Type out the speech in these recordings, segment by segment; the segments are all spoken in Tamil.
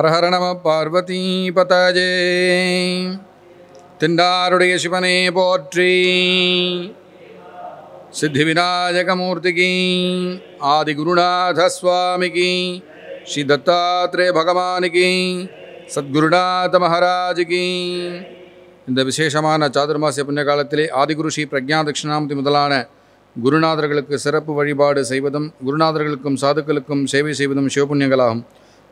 ஹர ஹர நம பார்வதி பதாஜே திண்டாருடைய சிவனே போற்றி சித்தி விநாயகமூர்த்திக்கு ஆதி குருநாத சுவாமிக்கு ஸ்ரீ தத்தாத்ரேய பகவானுக்கு சத்குருநாத மகாராஜுக்கு இந்த விசேஷமான சாதுர்மாசிய புண்ணிய காலத்திலே ஆதிகுரு ஸ்ரீ பிரஜா தட்சிணாமூர்த்தி முதலான குருநாதர்களுக்கு சிறப்பு வழிபாடு செய்வதும் குருநாதர்களுக்கும் சாதுக்களுக்கும் சேவை செய்வதும் சிவபுண்ணியங்களாகும்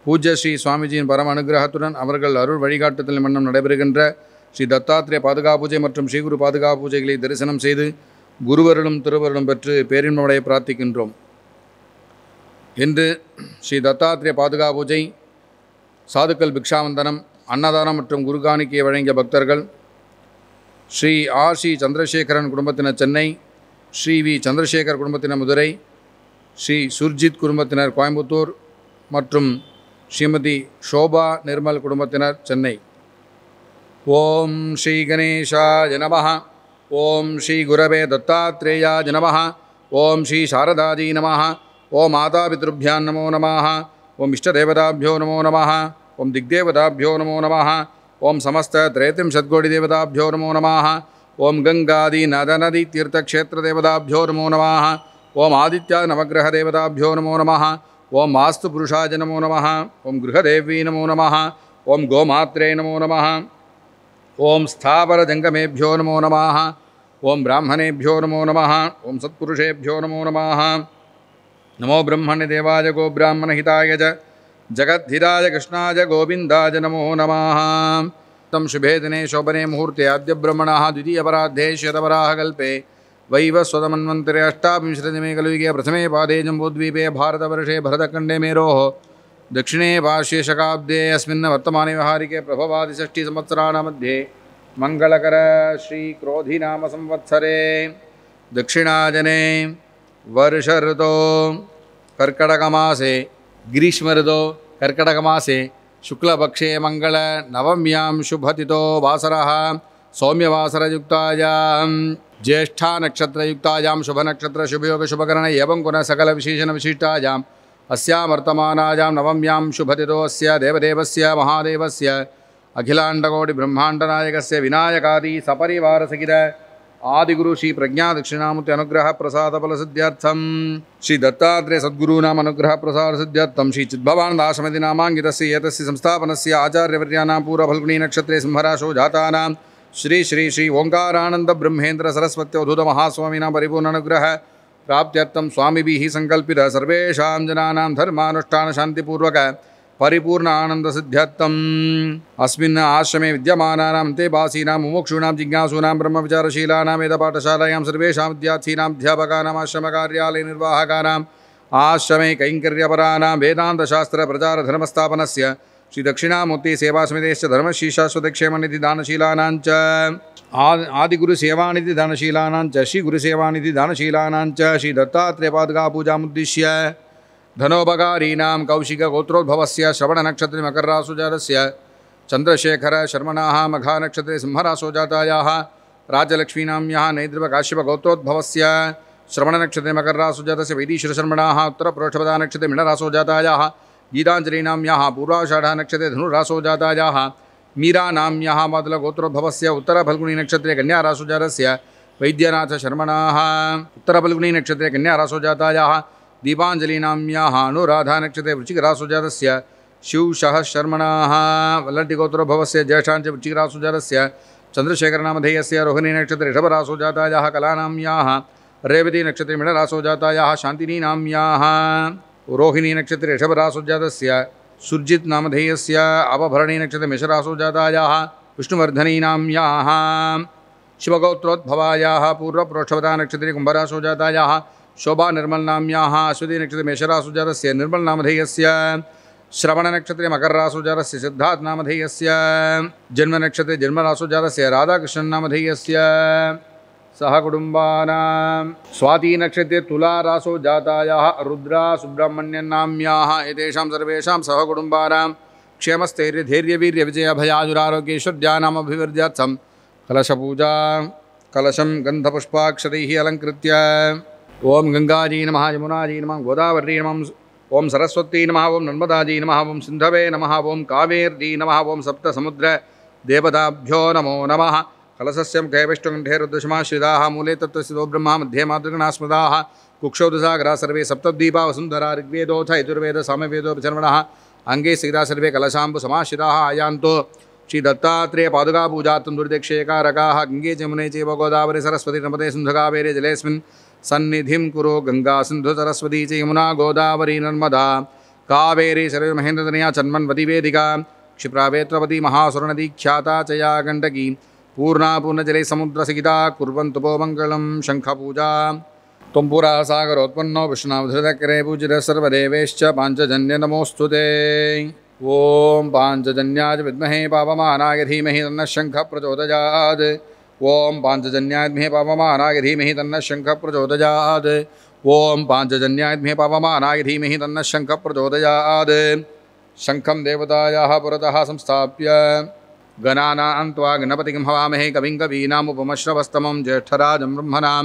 பூஜ்ய ஸ்ரீ சுவாமிஜியின் பரம அனுகிரகத்துடன் அவர்கள் அருள் வழிகாட்டுதல் மன்னம் நடைபெறுகின்ற ஸ்ரீ தத்தாத்திரே பாதுகா பூஜை மற்றும் ஸ்ரீகுரு பாதுகா பூஜைகளை தரிசனம் செய்து குருவருளும் திருவருளும் பெற்று பேரின்பமடைய பிரார்த்திக்கின்றோம் இன்று ஸ்ரீ தத்தாத்திரே பாதுகா பூஜை சாதுக்கள் பிக்ஷாவந்தனம் அன்னதானம் மற்றும் குருகாணிக்கையை வழங்கிய பக்தர்கள் ஸ்ரீ ஆர் ஸ்ரீ சந்திரசேகரன் குடும்பத்தினர் சென்னை ஸ்ரீ வி சந்திரசேகர் குடும்பத்தினர் மதுரை ஸ்ரீ சுர்ஜித் குடும்பத்தினர் கோயம்புத்தூர் மற்றும் ஸ்ரீமதி ஷோபா நிர்மல் குடும்பத்தினர் சென்னை ஓம் ஸ்ரீ கணேஷா ஜனமஹ ஓம் ஸ்ரீ குரவே தத்தாத்ரேயா ஜனமஹ ஓம் ஸ்ரீ சாரதாஜி நமஹ ஓ மாதாபிதృభ్యాం நமோ நமாக ஓம் இஷ்டதேவதாபியோ நமோ நமாக ஓம் திக்தேவதாபியோ நமோ நமாக ஓம் சமஸ்திரேத்திம்சத்கோடிதேவதாபியோ நமோ நமாக ஓம் கங்காதிநதநதி தீர்த்தக்ஷேத்திரதேவதாபியோ நமோ நமாக ஓம் ஆதித்யா நவகிரகதேவதாபியோ நமோ நமாக ओम मास्तुपुरुषाय नमो नमः ओम गृहदेवी नमो नमः ओम गोमात्रे नमो नमः ओम जंगमेभ्यो नमो नमः ओम ब्राह्मणेभ्यो नमो नमः ओम सत्पुरुषेभ्यो नमो नमः नमो ब्रह्मण्यदेवाय गोब्राह्मणहिताय च जगद्धिराय कृष्णाय गोविंदाय नमो नमः तम शुभे दिने शोभने मुहूर्ते आद्यब्रह्मणः द्वितीयपराध्ये शतपराः कल्पे वैवस्वतमन्वन्तरे अष्टाविंशतिमे कलुगे प्रथमे पादे जम्बूद्वीपे भारतवर्षे भरतखंडे मेरो दक्षिणे भाष्ये शकाब्दे अस्मिन् वर्तमाने व्यवहारिके प्रभवादिषष्टिसंवत्सराणामध्ये मङ्गलकर संवत्सरे दक्षिणाजने ऋतो कर्कटकमासे ऋतो कर्कटकमासे शुक्लपक्षे मङ्गलनवम्यां शुभतितो वासरः सौम्यवासरयुक्तायां ज्येष्ठा नक्षत्रयुक्तायां शुभनक्षत्रशुभयोग शुभकरण एवं पुनः सकलविशेषणविशिष्टायाम् अस्यामर्तमानायां नवम्यां शुभतिथोऽस्य देवदेवस्य महादेवस्य अखिलाण्डकोटिब्रह्माण्डनायकस्य विनायकादि सपरिवारसहित आदिगुरु श्री प्रज्ञादक्षिणामूर्ति अनुग्रहप्रसादफलसिद्ध्यर्थं श्री दत्तात्रेय सद्गुरूणाम् अनुग्रहप्रसादसिद्ध्यर्थं श्री चिद्भवानन्दाश्रमति नामाङ्गितस्य एतस्य संस्थापनस्य आचार्यवर्याणां पूर्वफल्गुणीनक्षत्रे सिंहराशो जातानां श्री श्री श्री ओंकारानंद ब्रह्मेंद्र महास्वामी परिपूर्ण अनुग्रह प्राप्त्यर्थम स्वामी भी संकल्पित सर्वेशा जनानां धर्मानुष्ठान शांतिपूर्वक परिपूर्ण आनंद सिद्ध्यर्थम अस्मिन् आश्रमे विद्यमानानां ते वासीनां मुमुक्षूणां जिज्ञासूनां ब्रह्मविचारशीलानां वेदपाठशालायां सर्वेषां विद्यार्थीनां अध्यापकानाम् आश्रमकार्यालयनिर्वाहकानाम् आश्रमे कैङ्कर्यपराणां वेदान्तशास्त्रप्रचारधर्मस्थापनस्य श्री दक्षिणामूर्ति सेवा समितेश्च धर्मश्री निधि दानशीलाना च आदि आदिगुरुसेवानिधि दानशीलानां च श्रीगुरुसेवानिधि दानशीलानां च श्रीदत्तात्रेयपादुकापूजामुद्दिश्य धनोपकारीणां कौशिकगोत्रोद्भवस्य श्रवणनक्षत्रिमकररासुजातस्य चन्द्रशेखरशर्मणाः मघानक्षत्रे सिंहरासोजातायाः राजलक्ष्मीनां यः नैद्रवकाश्यपगोत्रोद्भवस्य श्रवणनक्षत्रे मकररासुजातस्य वैदीश्वरशर्मणाः उत्तरपुरोषपदानक्षत्रे मिणरासोजातायाः गीतांजलिनाम यहाँ पूर्वाषाढ़ नक्षत्रे धनुरासो जाता मीरा नाम यहाँ मतलगोत्रोद्भव से उत्तर फलगुणी नक्षत्रे कन्या रासोजार से वैद्यनाथ शर्मण उत्तर फलगुणी नक्षत्रे कन्या रासोजाता यहाँ दीपांजलिनाम यहाँ अनुराधा नक्षत्रे वृश्चिक रासोजार से शिवशह शर्मण वल्लटिगोत्रोद्भव से वृचिक वृश्चिक जात से चंद्रशेखरनामधेय से रोहिणी नक्षत्रे ऋषभरासोजाता यहाँ कलानाम यहाँ रेवती नक्षत्रे मिणरासोजाता यहाँ शांतिनी नाम यहाँ रोहिणी अवभरणी रोहिणीनक्षत्रे ऋषभरासुजातस्य सुर्जित् नामधेयस्य अपभरणीनक्षत्रमिषरासुजातायाः विष्णुवर्धनीनां याः शिवगोत्रोद्भवायाः पूर्वप्रोक्षवतानक्षत्रे कुम्भरासुजातायाः शोभानिर्मलनाम्याः अश्वतीनक्षत्रमेषरासुजातस्य निर्मलनामधेयस्य श्रवणनक्षत्रे मकररासुजातस्य सिद्धार्थनामधेयस्य जन्मनक्षत्रे नामधेय से सहकुटुम्बानां स्वातीनक्षत्रे तुलारासौ जातायाः रुद्रा सुब्रह्मण्यन्नाम्याः एतेषां सर्वेषां सहकुटुम्बानां क्षेमस्थैर्यधैर्यवीर्यविजयभयाजुरारोग्यैश्वर्यानामभिवर्जार्थं कलशपूजा कलशम गंधपुष्पाक्षर अलंकृत ओम गंगाजी नम यमुनाजी नम गोदावरी नम ओं सरस्वती नम ओं नर्मदाजी नमः ॐ सिन्धवे नमः ॐ कावेर्जी नमः ॐ देवताभ्यो नमो नमः हलसस्यम गयवष्टुण्ढेरुद्दशमाश्रिताः मूले तत्व ब्रह्म मध्ये मातृगणास्मदाः कुक्षोदसागरा सर्वे वसुंधरा ऋग्वेदोथ यजुर्वेद यजुर्वेदसामवेदोपचर्मणः अंगे सीता सर्वे कलशाम्बु समाश्रिताः आयान्तो श्रीदत्तात्रेय पादुकापूजा तन्दुर्दक्षेकारकाः गंगे जमुने चैव गोदावरी सरस्वती नमते सिन्धुकावेरे जलेऽस्मिन् सन्निधिं कुरु सिंधु सरस्वती च यमुना गोदावरी नर्मदा कावेरी क्षिप्रा वेत्रपति क्षिप्रावेत्रवती ख्याता चया गंडकी पूर्णापूर्णजलैः समुद्रसिता कुर्वन्तु पोमङ्गलं शङ्खपूजा तुम्पुरा सागरोत्पन्नो विष्णावधृतकरे पूजितः सर्वदेवेश्च पाञ्चजन्य नमोऽस्तु ते ॐ पाञ्चजन्याय विद्महे पापमानाय धीमहि तन्नः शङ्खः प्रचोदयात् ॐ पाञ्चजन्याद्महे पापमानाय धीमहि तन्नः शङ्खः प्रचोदयात् ॐ पाञ्चजन्याद्महे पापमानाय धीमहि तन्नः शङ्खः प्रचोदयात् शङ्खं देवतायाः पुरतः संस्थाप्य गणपति हवामहे कविं कवीनामुपमश्रवस्तमं ज्येष्ठराजं ब्रह्मणां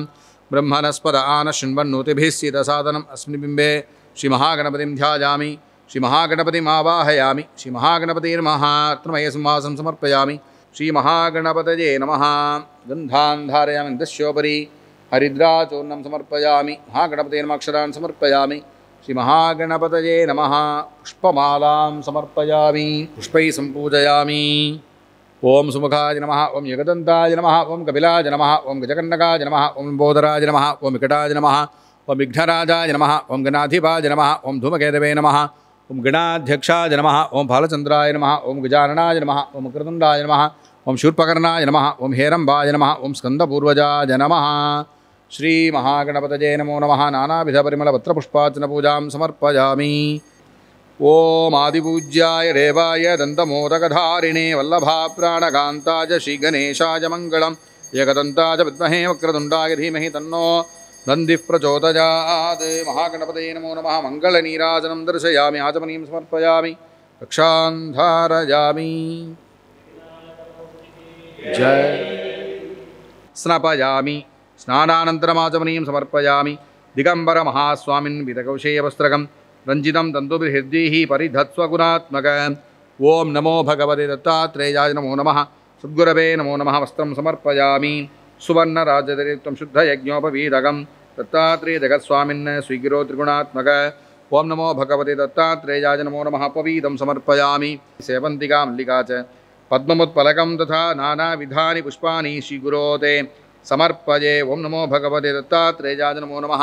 ब्रह्मणस्पद आनशृण्वन्नोतिभिश्चितसादनम् श्री श्रीमहागणपतिं ध्यायामि श्रीमहागणपतिमावाहयामि श्री महागणपत नम नमः दस्योपरी हरिद्राचूर्ण दस्योपरि महागणपते समर्पयामि समर्पया श्री महागणपत नम पुष्पमालां समर्पयामि पुष्प संपूजयामी ओम सुमुखाय नम ओम यगदंताय नम ओम कपिलाय नम ओम गजकन्नकाय नम ओम बोधराज नम ओम विकटाय नम ओम विघ्नराजाय नम ओम गणाधिपाय नम ओम धूमकेतवे नम ओम गणाध्यक्षाय नम ओम फालचंद्राय नम ओम गजाननाय नम ओम कृदंडाय नम ओम शूर्पकर्णाय नम ओम हेरंबाय नम ओम स्कंदपूर्वजाय नम श्री महागणपतये नमो नमः नानाविधपरिमलपत्रपुष्पाचनपूजां समर्पयामि ഓം ആദിപൂജ്യായ ദേവായ ദന്തമോദകധാരിണേ വല്ലഭാപ്രാണകാന്താജ ശ്രീഗണേശാജ മംഗളം ഏകദന്താജ വിദ്മഹേ വക്രതുണ്ടായ ധീമഹി തന്നോ ദന്തി പ്രചോദയാത് മഹാഗണപതേ നമോ നമ മംഗളനീരാജനം ദർശയാമി ആചമനീം സമർപ്പയാമി രക്ഷാധാരയാമി ജയ സ്നപയാമി സ്നാനാനന്തരമാചമനീയം സമർപ്പയാമി ദിഗംബരമഹാസ്വാമിൻ വിതകൗശേയവസ്ത്രകം रञ्जितं तन्तुभिर्हृद्यैः परिधत्स्वगुणात्मक ओं नमो भगवते दत्तात्रेयाय नमो नम सद्गुरवे नमो सुवर्ण वस्त्रं शुद्ध यज्ञोपवीदगम दत्तात्रेय दत्तात्रेयजगत्स्वामिन् स्वीगिरो त्रिगुणात्मक ओं नमो भगवते दत्तात्रेयाय नमो नम पवीदम समर्पया सेवंतिका मल्लिका च पद्ममुत्पलकं तथा विधा पुष्पा श्रीगुरो ते समर्पये ओं नमो भगवते दत्तात्रेयाय नमो नम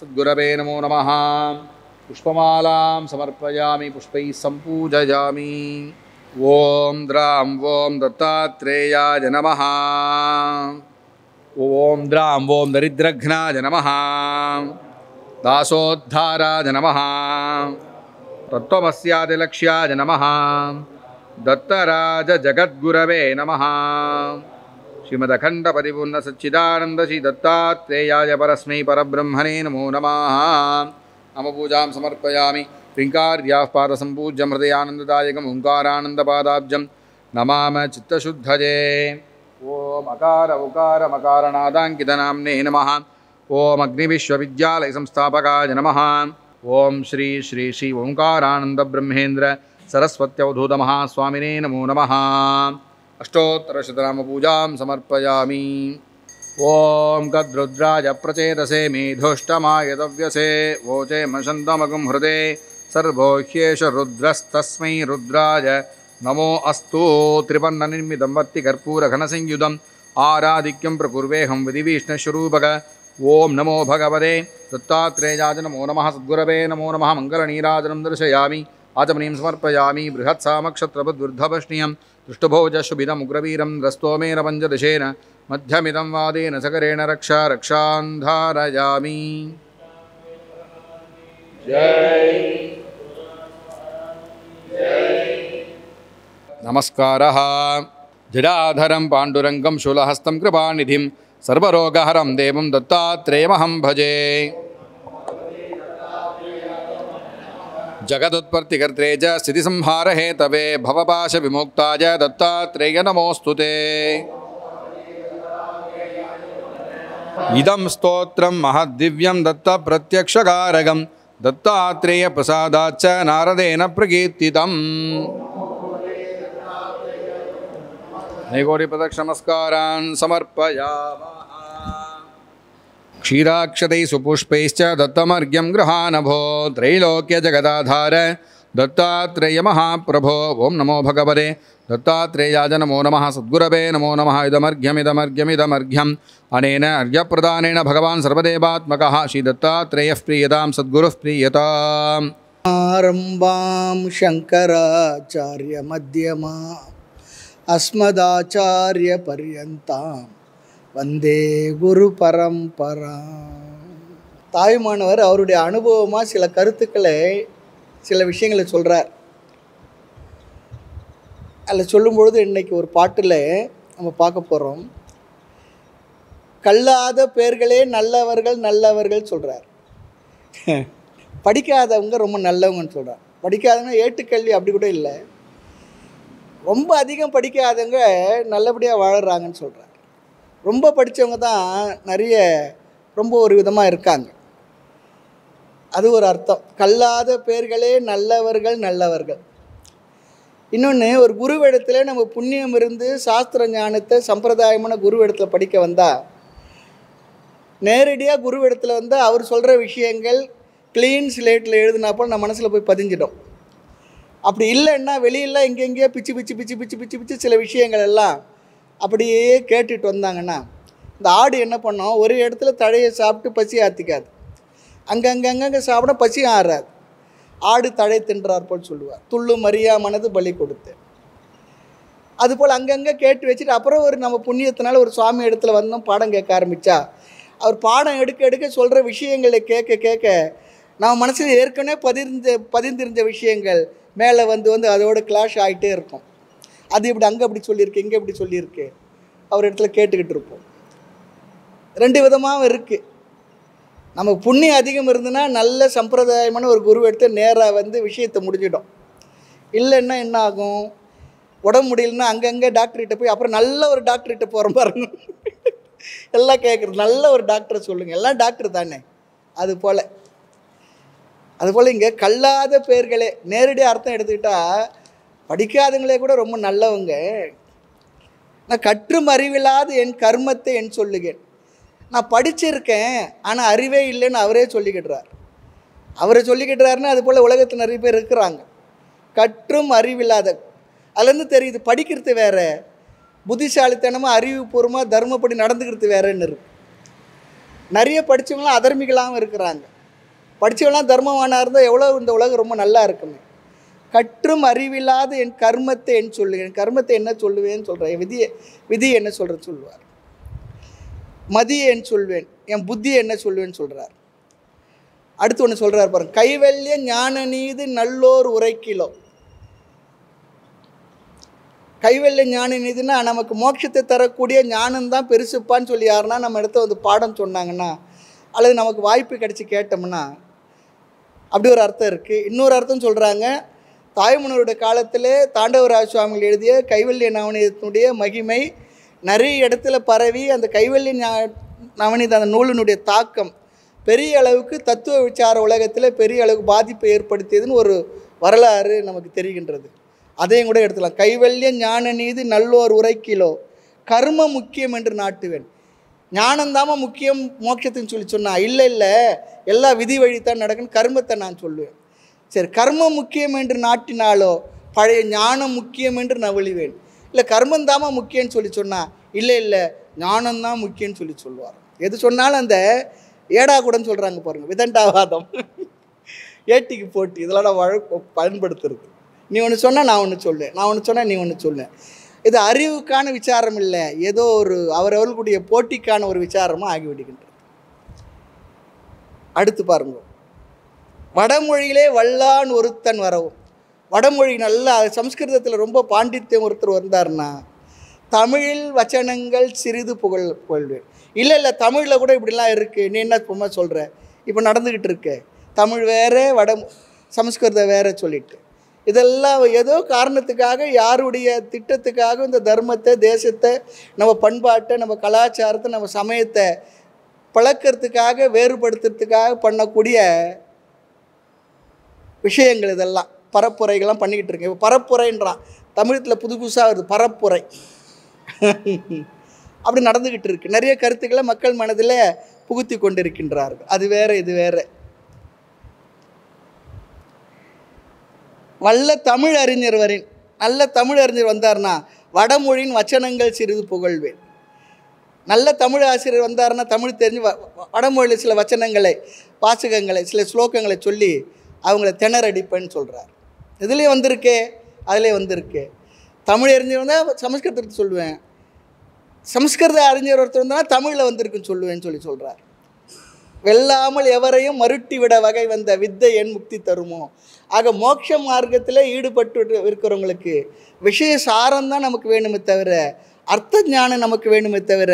सद्गुरवे नमो नमः पुष्पमाला समर्पया पुष्प संपूजया ओं द्रां वों दत्तात्रेयाय नम ओं द्रां वों दरिद्रघ्नाय नम दासोद्धाराय नमः तत्त्वमस्यादिलक्ष्याय नमः दत्तराजजगद्गुरवे नमः श्रीमदखण्डपरिपूर्णसच्चिदानन्दश्री दत्तात्रेयाय परस्मै परब्रह्मणे नमो नमः अमपूजां समर्पयामि पादसंपूज्य हृदयानंददायक ओंकारानंद ओङ्कारानन्दपादाब्जं नमाम चित्तशुद्धये ॐ अकार उकारमकारणादाङ्कितनाम्ने नमः ॐ अग्निविश्वविद्यालयसंस्थापकाय नमः ओम श्री श्री श्री ब्रह्मेन्द्र ओङ्कारानन्दब्रह्मेन्द्र सरस्वत्यवधूतमहास्वामिने नमो नम अष्टोत्तरशतनाम पूजा समर्पयामि ओं गद्रुद्राज प्रचेतसे मेधोष्टमायतव्यसे वोचे मशन्दमगुं हृदे सर्वोह्येश ह्येष रुद्रस्तस्मै रुद्राज नमो अस्तु घन संयुधम आराधिक्यं प्रकुर्वेऽहं विधिवीष्णस्वरूपग ओं नमो भगवते दत्तात्रेयाज नमो नमः सद्गुरवे नमो नमः मङ्गलनीराजनं दर्शयामि आचमनीं समर्पयामि बृहत्सामक्षत्रपद्वृद्धभष्णीयं दुष्टभोजशुभिदमुग्रवीरं रस्तो मेन मध्यमिदं वादेन सकरेण रक्षा रक्षान्धारयामि नमस्कारः जडाधरं पाण्डुरङ्गं शूलहस्तं कृपानिधिं सर्वरोगहरं देवं दत्तात्रेयमहं भजे जगदुत्पत्तिकर्त्रे च स्थितिसंहारहेतवे भवपाशविमुक्ताय दत्तात्रेय नमोऽस्तु ते इदं स्तोत्रं महद्दिव्यं दत्तप्रत्यक्षकारकं दत्तात्रेयप्रसादाच्च नारदेन प्रकीर्तितम् प्रकीर्तितम्कारान् समर्पयामः क्षीराक्षतैः सुपुष्पैश्च दत्तमर्घ्यं गृहानभो त्रैलोक्यजगदाधार दत्तात्रेयमहाप्रभो ॐ नमो भगवते தத்தாத்ரேயாஜ நமோ நம சத்குரவே நமோ நம இதமர்கியமிதமர்கியமிதமர்கியம் அனேன அர்ஜப்பிரதானேன பகவான் சர்வதேவாத்மகா ஸ்ரீ தத்தாத்ரேய பிரியதாம் சத்குரு பிரியதாம் ஆரம்பாம் சங்கராச்சாரிய மத்தியமா அஸ்மதாச்சாரிய பர்யந்தாம் வந்தே குரு பரம்பரா தாய்மானவர் அவருடைய அனுபவமாக சில கருத்துக்களை சில விஷயங்களை சொல்கிறார் அதில் சொல்லும்பொழுது இன்றைக்கி ஒரு பாட்டில் நம்ம பார்க்க போகிறோம் கல்லாத பேர்களே நல்லவர்கள் நல்லவர்கள் சொல்கிறார் படிக்காதவங்க ரொம்ப நல்லவங்கன்னு சொல்கிறார் படிக்காதவங்க ஏட்டுக்கல்வி அப்படி கூட இல்லை ரொம்ப அதிகம் படிக்காதவங்க நல்லபடியாக வாழறாங்கன்னு சொல்கிறார் ரொம்ப படித்தவங்க தான் நிறைய ரொம்ப ஒரு விதமாக இருக்காங்க அது ஒரு அர்த்தம் கல்லாத பேர்களே நல்லவர்கள் நல்லவர்கள் இன்னொன்று ஒரு குருவிடத்தில் நம்ம புண்ணியம் இருந்து சாஸ்திர ஞானத்தை சம்பிரதாயமான குருவிடத்தில் படிக்க வந்தால் நேரடியாக குருவிடத்தில் வந்து அவர் சொல்கிற விஷயங்கள் க்ளீன் ஸ்லேட்டில் எழுதினாப்போ நம்ம மனசில் போய் பதிஞ்சிடும் அப்படி இல்லைன்னா வெளியில் எங்கெங்கேயோ பிச்சு பிச்சு பிச்சு பிச்சு பிச்சு பிச்சு சில விஷயங்கள் எல்லாம் அப்படியே கேட்டுட்டு வந்தாங்கன்னா இந்த ஆடு என்ன பண்ணோம் ஒரு இடத்துல தழையை சாப்பிட்டு பசி ஆற்றிக்காது அங்கங்கே சாப்பிட பசியும் ஆறாது ஆடு தழை தின்றார் போல் சொல்லுவார் துள்ளும் அறியா மனது பலி கொடுத்து அதுபோல் அங்கங்கே கேட்டு வச்சுட்டு அப்புறம் ஒரு நம்ம புண்ணியத்தினால ஒரு சுவாமி இடத்துல வந்தோம் பாடம் கேட்க ஆரம்பித்தா அவர் பாடம் எடுக்க எடுக்க சொல்கிற விஷயங்களை கேட்க கேட்க நம்ம மனசில் ஏற்கனவே பதிர்ந்த பதிர்ந்திருந்த விஷயங்கள் மேலே வந்து வந்து அதோட கிளாஷ் ஆகிட்டே இருக்கும் அது இப்படி அங்கே அப்படி சொல்லியிருக்கு இங்கே இப்படி சொல்லியிருக்கு அவர் இடத்துல கேட்டுக்கிட்டு இருப்போம் ரெண்டு விதமாகவும் இருக்குது நமக்கு புண்ணியம் அதிகம் இருந்ததுன்னா நல்ல சம்பிரதாயமான ஒரு குரு எடுத்து நேராக வந்து விஷயத்தை முடிஞ்சிடும் இல்லைன்னா என்ன ஆகும் உடம்பு முடியலன்னா அங்கங்கே டாக்டர்கிட்ட போய் அப்புறம் நல்ல ஒரு டாக்டர்கிட்ட போகிற பாருங்க எல்லாம் கேட்குறது நல்ல ஒரு டாக்டரை சொல்லுங்கள் எல்லாம் டாக்டர் தானே அது போல் அதுபோல் இங்கே கல்லாத பேர்களே நேரடியாக அர்த்தம் எடுத்துக்கிட்டால் படிக்காதவங்களே கூட ரொம்ப நல்லவங்க நான் கற்றும் அறிவில்லாத என் கர்மத்தை என் சொல்லுகிறேன் நான் படிச்சிருக்கேன் ஆனால் அறிவே இல்லைன்னு அவரே சொல்லிக்கிட்டுறார் அவரை சொல்லிக்கிட்டுறாருன்னு அது போல் உலகத்தில் நிறைய பேர் இருக்கிறாங்க கற்றும் அறிவில்லாத அதுலேருந்து தெரியுது படிக்கிறது வேறு புத்திசாலித்தனமாக அறிவுபூர்வமாக தர்மப்படி நடந்துக்கிறது வேறேன்னு இருக்கு நிறைய படித்தவங்களாம் அதர்மிகளாகவும் இருக்கிறாங்க படித்தவங்களாம் தர்மவானாக இருந்தால் எவ்வளோ இந்த உலகம் ரொம்ப நல்லா இருக்குமே கற்றும் அறிவில்லாத என் கர்மத்தை என் சொல்லுவேன் கர்மத்தை என்ன சொல்லுவேன்னு சொல்கிறேன் விதியை விதி என்ன சொல்கிறேன்னு சொல்லுவார் மதியை என் சொல்வேன் என் புத்தி என்ன சொல்வேன்னு சொல்கிறார் அடுத்து ஒன்று சொல்கிறார் பாருங்கள் கைவல்ய ஞான நீது நல்லோர் உரைக்கிலோ கைவல்ய ஞான நீதுன்னா நமக்கு மோட்சத்தை தரக்கூடிய ஞானம்தான் பெருசுப்பான்னு சொல்லி யாருன்னா நம்ம இடத்த வந்து பாடம் சொன்னாங்கன்னா அல்லது நமக்கு வாய்ப்பு கிடச்சி கேட்டோம்னா அப்படி ஒரு அர்த்தம் இருக்குது இன்னொரு அர்த்தம் சொல்கிறாங்க தாய்மனோருடைய காலத்தில் தாண்டவராஜ சுவாமிகள் எழுதிய கைவல்ய நவநீதத்தினுடைய மகிமை நிறைய இடத்துல பரவி அந்த கைவல்லி நவனித அந்த நூலினுடைய தாக்கம் பெரிய அளவுக்கு தத்துவ விசார உலகத்தில் பெரிய அளவுக்கு பாதிப்பை ஏற்படுத்தியதுன்னு ஒரு வரலாறு நமக்கு தெரிகின்றது அதையும் கூட எடுத்துக்கலாம் கைவல்ய ஞான நீதி நல்லோர் உரைக்கிலோ கர்ம முக்கியம் என்று நாட்டுவேன் ஞானந்தாம முக்கியம் மோட்சத்துன்னு சொல்லி சொன்னால் இல்லை இல்லை எல்லா விதி வழித்தான் நடக்குன்னு கர்மத்தை நான் சொல்லுவேன் சரி கர்மம் முக்கியம் என்று நாட்டினாலோ பழைய ஞானம் முக்கியம் என்று நவழிவேன் இல்லை கர்மம் தாமா முக்கியம்னு சொல்லி சொன்னால் இல்லை இல்லை ஞானம்தான் முக்கியம்னு சொல்லி சொல்லுவார் எது சொன்னாலும் அந்த ஏடா கூடன்னு சொல்கிறாங்க பாருங்கள் விதண்டாவாதம் ஏட்டிக்கு போட்டி இதெல்லாம் நான் வழ பயன்படுத்துறது நீ ஒன்று சொன்னால் நான் ஒன்று சொல்லுவேன் நான் ஒன்று சொன்னால் நீ ஒன்று சொல்லுவேன் இது அறிவுக்கான விசாரம் இல்லை ஏதோ ஒரு அவரவர்களுடைய போட்டிக்கான ஒரு விசாரமும் ஆகிவிடுகின்றது அடுத்து பாருங்க வடமொழியிலே வல்லான் ஒருத்தன் வரவும் வடமொழி நல்லா சம்ஸ்கிருதத்தில் ரொம்ப பாண்டித்யம் ஒருத்தர் வந்தார்னா தமிழில் வச்சனங்கள் சிறிது புகழ் புகழ்வேன் இல்லை இல்லை தமிழில் கூட இப்படிலாம் இருக்குது நீ என்ன சும்மா சொல்கிற இப்போ நடந்துக்கிட்டு இருக்க தமிழ் வேறு வட சம்ஸ்கிருதம் வேறு சொல்லிட்டு இதெல்லாம் ஏதோ காரணத்துக்காக யாருடைய திட்டத்துக்காக இந்த தர்மத்தை தேசத்தை நம்ம பண்பாட்டை நம்ம கலாச்சாரத்தை நம்ம சமயத்தை பழக்கிறதுக்காக வேறுபடுத்துறதுக்காக பண்ணக்கூடிய விஷயங்கள் இதெல்லாம் பரப்புரைகள்லாம் பண்ணிக்கிட்டு இருக்கேன் இப்போ பரப்புரைன்றான் தமிழத்தில் புது புதுசாக வருது பரப்புரை அப்படி நடந்துக்கிட்டு இருக்கு நிறைய கருத்துக்களை மக்கள் மனதில் புகுத்தி கொண்டிருக்கின்றார்கள் அது வேறு இது வேறு வல்ல தமிழ் அறிஞர் வரின் நல்ல தமிழ் அறிஞர் வந்தார்னா வடமொழியின் வச்சனங்கள் சிறிது புகழ்வேன் நல்ல தமிழ் ஆசிரியர் வந்தாருன்னா தமிழ் தெரிஞ்சு வடமொழியில் சில வச்சனங்களை வாசகங்களை சில ஸ்லோகங்களை சொல்லி அவங்கள திணறடிப்பேன்னு சொல்கிறார் இதுலேயே வந்திருக்கே அதிலே வந்திருக்கு தமிழ் அறிஞர்னா சமஸ்கிருதத்துக்கு சொல்லுவேன் சமஸ்கிருத அறிஞர் ஒருத்தர் வந்தால் தமிழில் வந்திருக்குன்னு சொல்லுவேன்னு சொல்லி சொல்கிறார் வெல்லாமல் எவரையும் மறுட்டி விட வகை வந்த வித்தை என் முக்தி தருமோ ஆக மோட்ச மார்க்கத்தில் ஈடுபட்டு இருக்கிறவங்களுக்கு விஷய சாரம் தான் நமக்கு வேணுமே தவிர அர்த்த ஞானம் நமக்கு வேணுமே தவிர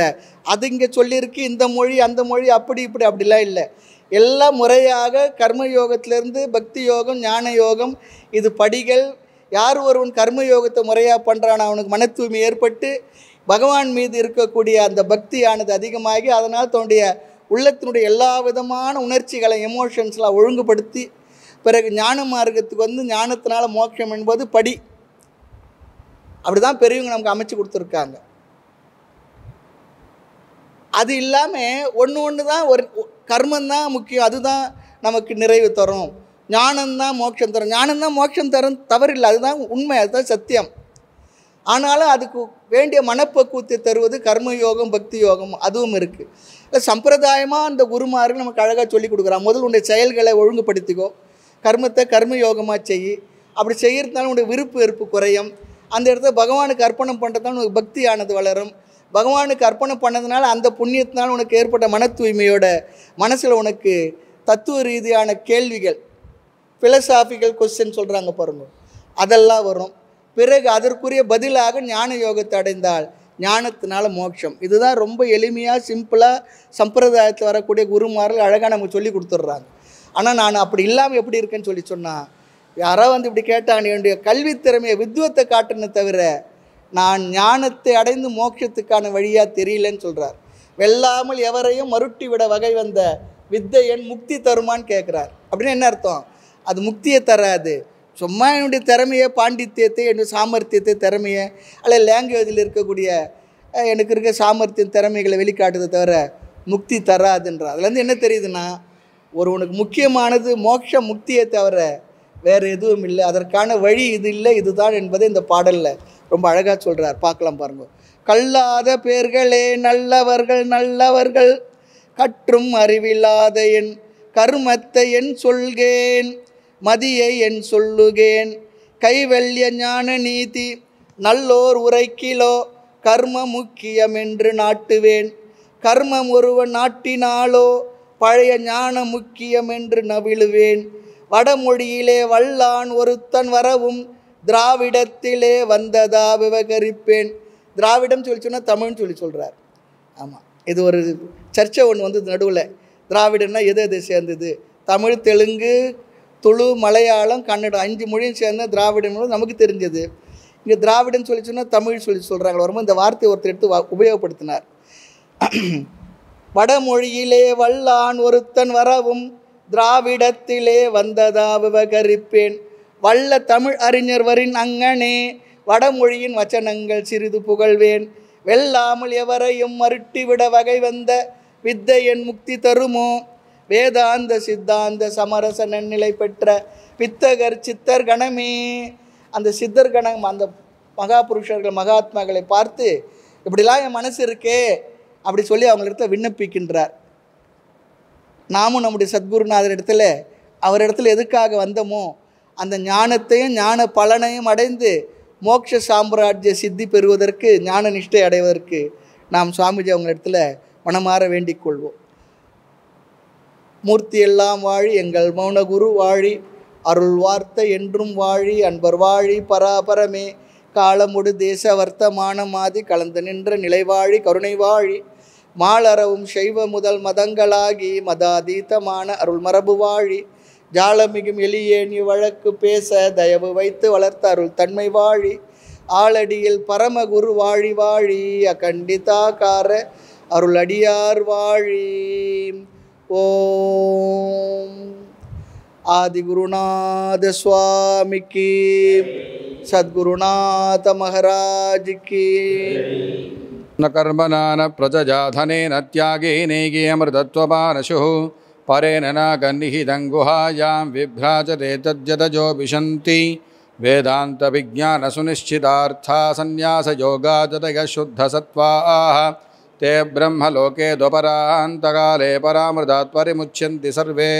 அது இங்கே சொல்லியிருக்கு இந்த மொழி அந்த மொழி அப்படி இப்படி அப்படிலாம் இல்லை எல்லாம் முறையாக கர்ம யோகத்திலேருந்து பக்தி யோகம் ஞான யோகம் இது படிகள் யார் ஒருவன் கர்ம யோகத்தை முறையாக பண்ணுறான் அவனுக்கு மன தூய்மை ஏற்பட்டு பகவான் மீது இருக்கக்கூடிய அந்த பக்தியானது அதிகமாகி அதனால் தன்னுடைய உள்ளத்தினுடைய எல்லா விதமான உணர்ச்சிகளை எமோஷன்ஸ்லாம் ஒழுங்குபடுத்தி பிறகு ஞான மார்க்கத்துக்கு வந்து ஞானத்தினால் மோட்சம் என்பது படி அப்படி தான் பெரியவங்க நமக்கு அமைச்சு கொடுத்துருக்காங்க அது இல்லாமல் ஒன்று ஒன்று தான் ஒரு கர்மந்தான் முக்கியம் அதுதான் நமக்கு நிறைவு தரும் ஞானந்தான் மோட்சம் தரும் ஞானந்தான் மோட்சம் தரும் தவறில்லை அதுதான் உண்மை அதுதான் சத்தியம் ஆனாலும் அதுக்கு வேண்டிய மனப்பக்குவத்தை தருவது கர்ம யோகம் பக்தி யோகம் அதுவும் இருக்குது இல்லை சம்பிரதாயமாக அந்த குருமார்கள் நமக்கு அழகாக சொல்லிக் கொடுக்குறான் முதல் உன்னுடைய செயல்களை ஒழுங்குபடுத்திக்கோ கர்மத்தை கர்ம யோகமாக செய் அப்படி செய்கிறதுனால உன்னுடைய விருப்பு வெறுப்பு குறையும் அந்த இடத்துல பகவானுக்கு அர்ப்பணம் பண்ணுறதுனால உனக்கு பக்தியானது வளரும் பகவானுக்கு அர்ப்பணம் பண்ணதுனால அந்த புண்ணியத்தினால் உனக்கு ஏற்பட்ட மன தூய்மையோட மனசில் உனக்கு தத்துவ ரீதியான கேள்விகள் ஃபிலசாஃபிக்கல் கொஸ்டின் சொல்கிறாங்க பாருங்க அதெல்லாம் வரும் பிறகு அதற்குரிய பதிலாக ஞான யோகத்தை அடைந்தால் ஞானத்தினால மோட்சம் இதுதான் ரொம்ப எளிமையாக சிம்பிளாக சம்பிரதாயத்தில் வரக்கூடிய குருமார்கள் அழகாக நமக்கு சொல்லி கொடுத்துட்றாங்க ஆனால் நான் அப்படி இல்லாமல் எப்படி இருக்கேன்னு சொல்லி சொன்னால் யாராவது வந்து இப்படி கேட்டாங்க என்னுடைய கல்வித்திறமையை வித்வத்தை காட்டுன்னு தவிர நான் ஞானத்தை அடைந்து மோட்சத்துக்கான வழியாக தெரியலன்னு சொல்கிறார் வெல்லாமல் எவரையும் மறுட்டி விட வகை வந்த வித்தை என் முக்தி தருமான்னு கேட்குறார் அப்படின்னு என்ன அர்த்தம் அது முக்தியை தராது சும்மா என்னுடைய திறமையை பாண்டித்யத்தை என்னுடைய சாமர்த்தியத்தை திறமையை அல்ல லாங்குவேஜில் இருக்கக்கூடிய எனக்கு இருக்க சாமர்த்தியம் திறமைகளை வெளிக்காட்டுதை தவிர முக்தி தராதுன்ற அதுலேருந்து என்ன தெரியுதுன்னா ஒருவனுக்கு முக்கியமானது மோட்ச முக்தியை தவிர வேறு எதுவும் இல்லை அதற்கான வழி இது இல்லை இதுதான் என்பதை இந்த பாடலில் ரொம்ப அழகாக சொல்கிறார் பார்க்கலாம் பாருங்கள் கல்லாத பேர்களே நல்லவர்கள் நல்லவர்கள் கற்றும் அறிவில்லாத என் கருமத்தை என் சொல்கேன் மதியை என் சொல்லுகேன் கைவல்ய ஞான நீதி நல்லோர் உரைக்கிலோ கர்ம முக்கியம் என்று நாட்டுவேன் கர்மம் ஒருவன் நாட்டினாலோ பழைய ஞான முக்கியம் என்று நவிழுவேன் வடமொழியிலே வல்லான் ஒருத்தன் வரவும் திராவிடத்திலே வந்ததா விவகரிப்பேன் திராவிடம் சொல்லி சொன்னால் தமிழ்னு சொல்லி சொல்கிறார் ஆமாம் இது ஒரு சர்ச்சை ஒன்று வந்தது நடுவில் திராவிடம்னா எது எது சேர்ந்தது தமிழ் தெலுங்கு துளு மலையாளம் கன்னடம் அஞ்சு மொழியும் சேர்ந்த திராவிடம் நமக்கு தெரிஞ்சது இங்கே திராவிடம் சொல்லி சொன்னால் தமிழ் சொல்லி சொல்கிறாங்க வரும்போது இந்த வார்த்தை ஒருத்தர் எடுத்து உபயோகப்படுத்தினார் வடமொழியிலே வல்லான் ஒருத்தன் வரவும் திராவிடத்திலே வந்ததாவுவகரிப்பேன் வல்ல தமிழ் அறிஞர்வரின் அங்கனே வடமொழியின் வச்சனங்கள் சிறிது புகழ்வேன் வெல்லாமல் எவரையும் மருட்டிவிட வகை வந்த வித்தை என் முக்தி தருமோ வேதாந்த சித்தாந்த சமரச நன்னிலை பெற்ற பித்தகர் சித்தர் கணமே அந்த சித்தர் கணம் அந்த மகாபுருஷர்கள் மகாத்மாக்களை பார்த்து இப்படிலாம் என் மனசு இருக்கே அப்படி சொல்லி அவங்கள்ட்ட விண்ணப்பிக்கின்றார் நாமும் நம்முடைய சத்குருநாதர் இடத்துல இடத்துல எதுக்காக வந்தோமோ அந்த ஞானத்தையும் ஞான பலனையும் அடைந்து மோட்ச சாம்ராஜ்ய சித்தி பெறுவதற்கு ஞான நிஷ்டை அடைவதற்கு நாம் சுவாமிஜி அவங்க இடத்துல மனமாற வேண்டிக் கொள்வோம் மூர்த்தி எல்லாம் வாழி எங்கள் மௌனகுரு வாழி அருள் வார்த்தை என்றும் வாழி அன்பர் வாழி பராபரமே காலமுடு தேச வர்த்தமான மாதி கலந்து நின்ற நிலைவாழி கருணை வாழி மாளரவும் செய்வ முதல் மதங்களாகி மதாதீதமான அருள் மரபு வாழி ஜாலமிகும் எளியேணி வழக்கு பேச தயவு வைத்து வளர்த்த அருள் தன்மை வாழி ஆளடியில் பரமகுரு வாழி வாழி அகண்டிதாக்கார அருளடியார் வாழி ஓம் ஆதிகுருநாத சுவாமிக்கு சத்குருநாத மகராஜிக்கு न कर्मणा न अमृतत्वशु परे त्यागेनैकीयमृतत्वपानशुः परेण न विशंति वेदात विज्ञान सुनिश्चिता संयास सन्न्यासयोगाजतयः शुद्धसत्त्वाः ते ब्रह्मलोके द्वपरान्तकाले परामृतात् परिमुच्यन्ति सर्वे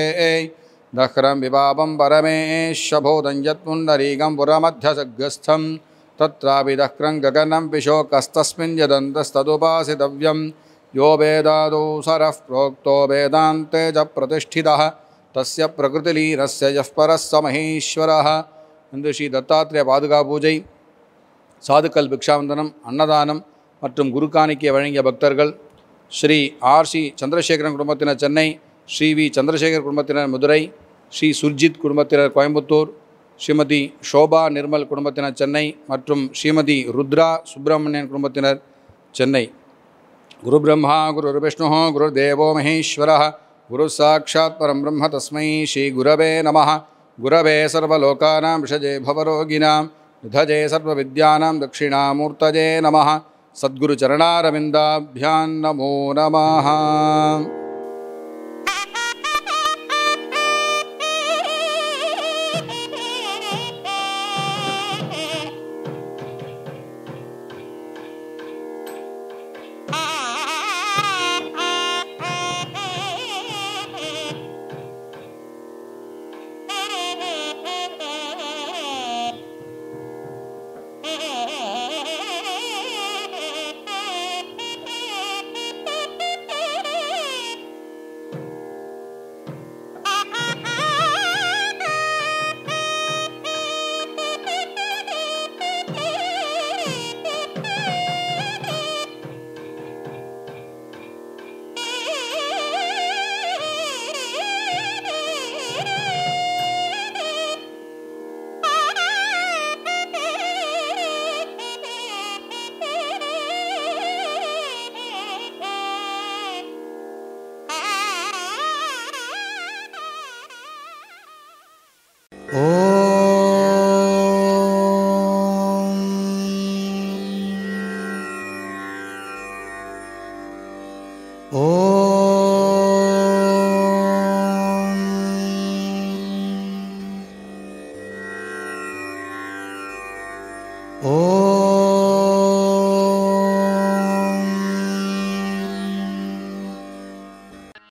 दह्रं विपापं परमेशभोदं यत्पुण्डरीगं पुरमध्यसग्रस्थम् तत्राभिदक्रं गगनं विशोकस्तस्मिन् यदन्तस्तदुपासितव्यं यो वेदादौ सरः प्रोक्तो वेदान्ते च प्रतिष्ठितः तस्य प्रकृतिलीनस्य यः परः स महेश्वरः என்று ஸ்ரீ தத்தாத்திரேய பாதுகா பூஜை சாதுக்கல் பிக்ஷாவந்தனம் அன்னதானம் மற்றும் குருகாணிக்கை வழங்கிய பக்தர்கள் ஸ்ரீ ஆர் சி சந்திரசேகரன் குடும்பத்தினர் சென்னை ஸ்ரீ வி சந்திரசேகர் குடும்பத்தினர் மதுரை ஸ்ரீ சுர்ஜித் குடும்பத்தினர் கோயம்புத்தூர் श्रीमति शोभा निर्मल कुंबर श्रीमति रुद्रा सुब्रमण्यन कुंबई गुरु ब्रह्मा गुरु विष्णु गुरुदेव महेश्वर गुरु साक्षात् परम ब्रह्म तस्म श्री गुरवे नमः गुरवे सर्वोकाना ऋषजे भवरोगिना निधजे सर्विद्याम दक्षिणामूर्त नमः सद्गुरुचरणारविंदाभ्या नमो नमः